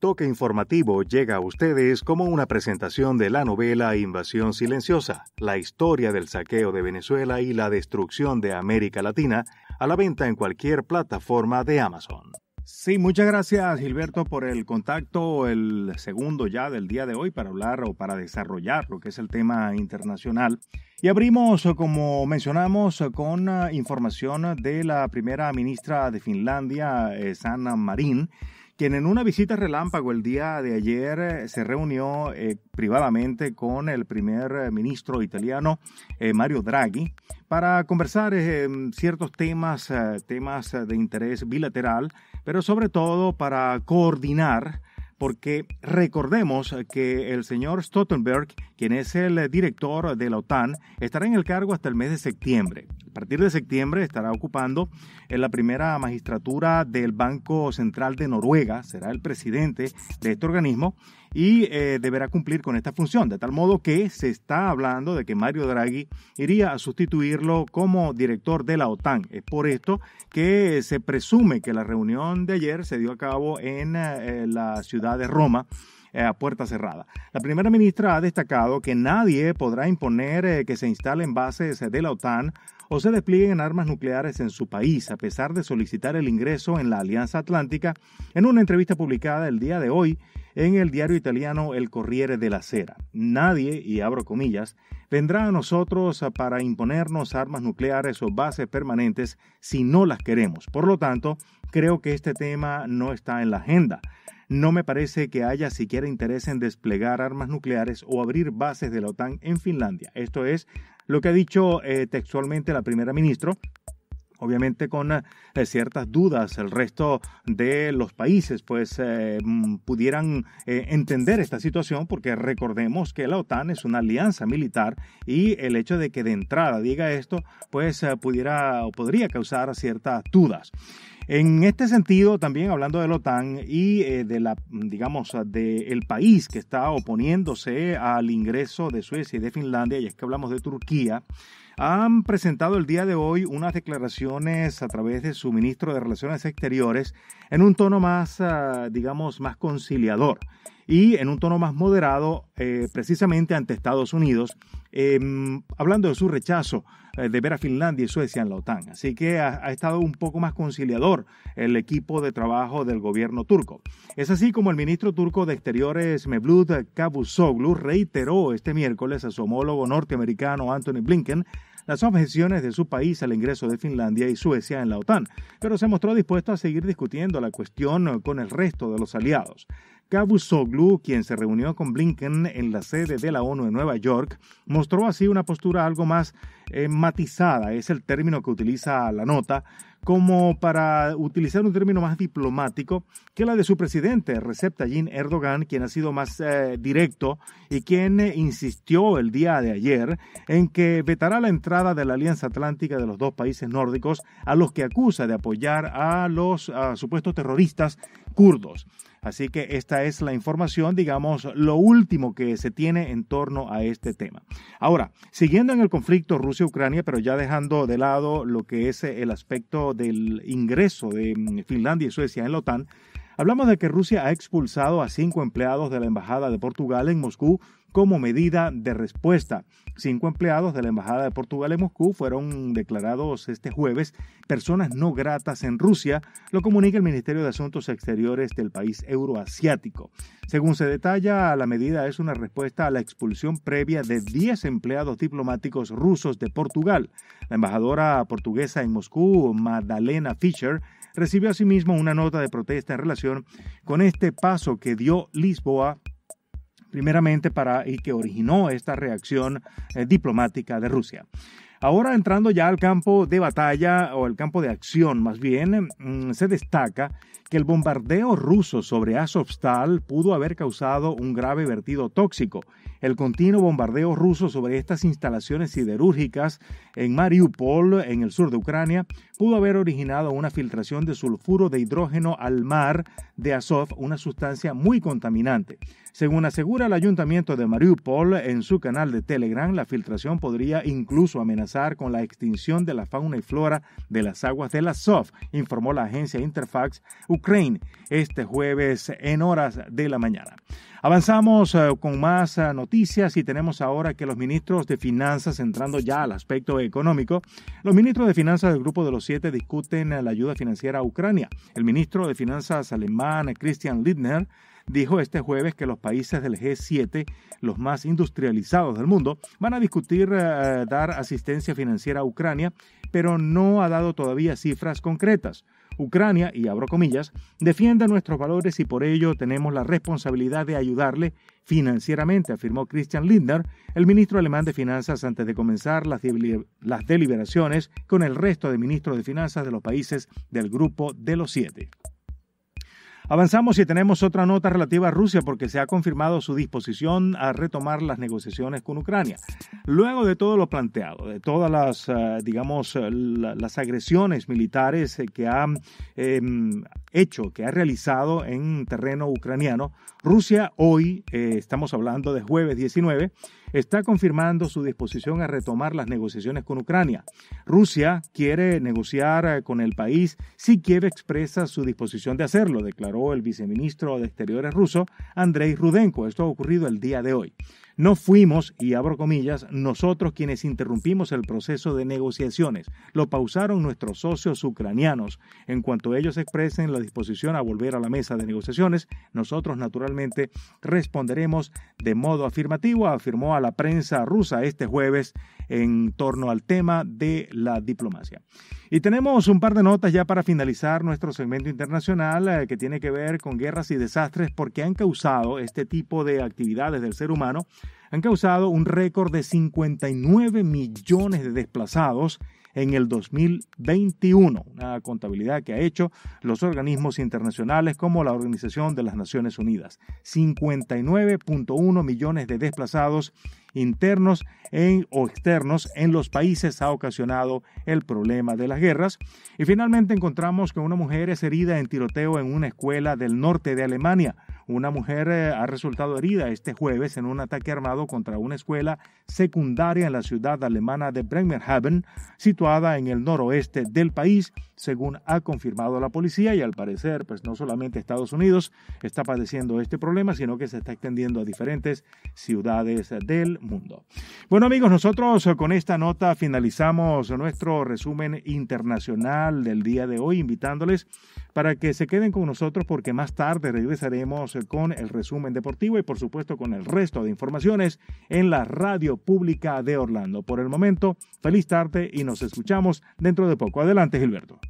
Toque Informativo llega a ustedes como una presentación de la novela Invasión Silenciosa, la historia del saqueo de Venezuela y la destrucción de América Latina, a la venta en cualquier plataforma de Amazon. Sí, muchas gracias Gilberto por el contacto, el segundo ya del día de hoy para hablar o para desarrollar lo que es el tema internacional. Y abrimos, como mencionamos, con ah, información de la primera ministra de Finlandia, eh, Sanna Marin quien en una visita relámpago el día de ayer eh, se reunió eh, privadamente con el primer eh, ministro italiano Mario Draghi para conversar em, ciertos temas, temas de interés bilateral, pero sobre todo para coordinar porque recordemos que el señor Stoltenberg, quien es el director de la OTAN, estará en el cargo hasta el mes de septiembre. A partir de septiembre estará ocupando en eh, la primera magistratura del Banco Central de Noruega, será el presidente de este organismo y eh, deberá cumplir con esta función, de tal modo que se está hablando de que Mario Draghi iría a sustituirlo como director de la OTAN. Es por esto que se presume que la reunión de ayer se dio a cabo en eh, la ciudad de Roma eh, a puerta cerrada. La primera ministra ha destacado que nadie podrá imponer que se instalen bases de la OTAN o se desplieguen armas nucleares en su país, a pesar de solicitar el ingreso en la Alianza Atlántica, en una entrevista publicada el día de hoy en el diario italiano El Corriere della Sera. Nadie, y abro comillas, vendrá a nosotros para imponernos armas nucleares o bases permanentes si no las queremos. Por lo tanto, creo que este tema no está en la agenda. No me parece que haya siquiera interés en desplegar armas nucleares o abrir bases de la OTAN en Finlandia. Esto es lo que ha dicho eh, textualmente la primera ministra obviamente con eh, ciertas dudas el resto de los países pues eh, mm, pudieran eh, entender esta situación porque recordemos que la OTAN es una alianza militar y el hecho de que de entrada diga esto pues pudiera o podría causar ciertas dudas. En este sentido, también hablando de la OTAN y de la, digamos, de el país que está oponiéndose al ingreso de Suecia y de Finlandia, y es que hablamos de Turquía, han presentado el día de hoy unas declaraciones a través de su ministro de Relaciones Exteriores en un tono más, ah, digamos, más conciliador y en un tono más moderado eh, precisamente ante Estados Unidos, em, hablando de su rechazo eh, de ver a Finlandia y Suecia en la OTAN. Así que ha, estado un poco más conciliador el equipo de trabajo del gobierno turco. Es así como el ministro turco de Exteriores Mevlut Cavusoglu reiteró este miércoles a su homólogo norteamericano Anthony Blinken las objeciones de su país al ingreso de Finlandia y Suecia en la OTAN, pero se mostró dispuesto a seguir discutiendo la cuestión con el resto de los aliados. Soglu, quien se reunió con Blinken en la sede de la ONU en Nueva York, mostró así una postura algo más eh, matizada, es el término que utiliza la nota, como para utilizar un término más diplomático que la de su presidente, Recep Tayyip Erdogan, quien ha sido más eh, directo y quien insistió el día de ayer en que vetará la entrada de la Alianza Atlántica de los dos países nórdicos a los que acusa de apoyar a los supuestos terroristas kurdos. Así que esta es la información, digamos, lo último que se tiene en torno a este tema. Ahora, siguiendo en el conflicto Rusia-Ucrania, pero ya dejando de lado lo que es eh, el aspecto del ingreso de mm, Finlandia y Suecia en la OTAN, hablamos de que Rusia ha expulsado a cinco empleados de la Embajada de Portugal en Moscú como medida de respuesta. Cinco empleados de la Embajada de Portugal en Moscú fueron declarados este jueves personas no gratas en Rusia, lo comunica el Ministerio de Asuntos Exteriores del país euroasiático. Según se detalla, la medida es una respuesta a la expulsión previa de 10 empleados diplomáticos rusos de Portugal. La embajadora portuguesa en Moscú, Madalena Fischer, recibió asimismo una nota de protesta en relación con este paso que dio Lisboa primeramente para, y que originó esta reacción eh, diplomática de Rusia. Ahora entrando ya al campo de batalla o el campo de acción más bien, mm, se destaca que el bombardeo ruso sobre Azovstal pudo haber causado un grave vertido tóxico. El continuo bombardeo ruso sobre estas instalaciones siderúrgicas en Mariupol, en el sur de Ucrania, pudo haber originado una filtración de sulfuro de hidrógeno al mar de Azov, una sustancia muy contaminante. Según asegura el ayuntamiento de Mariupol en su canal de Telegram, la filtración podría incluso amenazar con la extinción de la fauna y flora de las aguas de la Azov, informó la agencia Interfax Ukraine este jueves en horas de la mañana. Avanzamos eh, con más eh, noticias y tenemos ahora que los ministros de Finanzas, entrando ya al aspecto económico, los ministros de Finanzas del Grupo de los Siete discuten eh, la ayuda financiera a Ucrania. El ministro de Finanzas alemán, Christian Lindner, dijo este jueves que los países del G7, los más industrializados del mundo, van a discutir dar asistencia financiera a Ucrania, pero no ha dado todavía cifras concretas. Ucrania, y abro comillas, defienda nuestros valores y por ello tenemos la responsabilidad de ayudarle financieramente, afirmó Christian Lindner, el ministro alemán de Finanzas, antes de comenzar las, deliberaciones con el resto de ministros de Finanzas de los países del Grupo de los Siete. Avanzamos y tenemos otra nota relativa a Rusia porque se ha confirmado su disposición a retomar las negociaciones con Ucrania. Luego de todo lo planteado, de todas las, eh, digamos, eh, las agresiones militares eh, que han em, hecho que ha realizado en terreno ucraniano, Rusia hoy, eh, estamos hablando de jueves 19, está confirmando su disposición a retomar las negociaciones con Ucrania. Rusia quiere negociar eh, con el país si Kiev expresa su disposición de hacerlo, declaró el viceministro de Exteriores ruso, Andrei Rudenko. Esto ha ocurrido el día de hoy. No fuimos, y abro comillas, nosotros quienes interrumpimos el proceso de negociaciones. Lo pausaron nuestros socios ucranianos. En cuanto ellos expresen la disposición a volver a la mesa de negociaciones, nosotros naturalmente responderemos de modo afirmativo, afirmó a la prensa rusa este jueves en torno al tema de la diplomacia. Y tenemos un par de notas ya para finalizar nuestro segmento internacional eh, que tiene que ver con guerras y desastres porque han causado este tipo de actividades del ser humano han causado un récord de 59 millones de desplazados en el 2021, una contabilidad que ha hecho los organismos internacionales como la Organización de las Naciones Unidas. 59.1 millones de desplazados internos o externos en los países ha ocasionado el problema de las guerras. Y finalmente encontramos que una mujer es herida en tiroteo en una escuela del norte de Alemania. Una mujer eh, ha resultado herida este jueves en un ataque armado contra una escuela secundaria en la ciudad alemana de Bremerhaven, situada en el noroeste del país, según ha confirmado la policía y al parecer, pues no solamente Estados Unidos está padeciendo este problema, sino que se está extendiendo a diferentes ciudades del mundo. Bueno amigos, nosotros con esta nota finalizamos nuestro resumen internacional del día de hoy, invitándoles para que se queden con nosotros porque más tarde regresaremos con el resumen deportivo y por supuesto con el resto de informaciones en la radio pública de Orlando. Por el momento, feliz tarde y nos escuchamos dentro de poco. Adelante, Gilberto.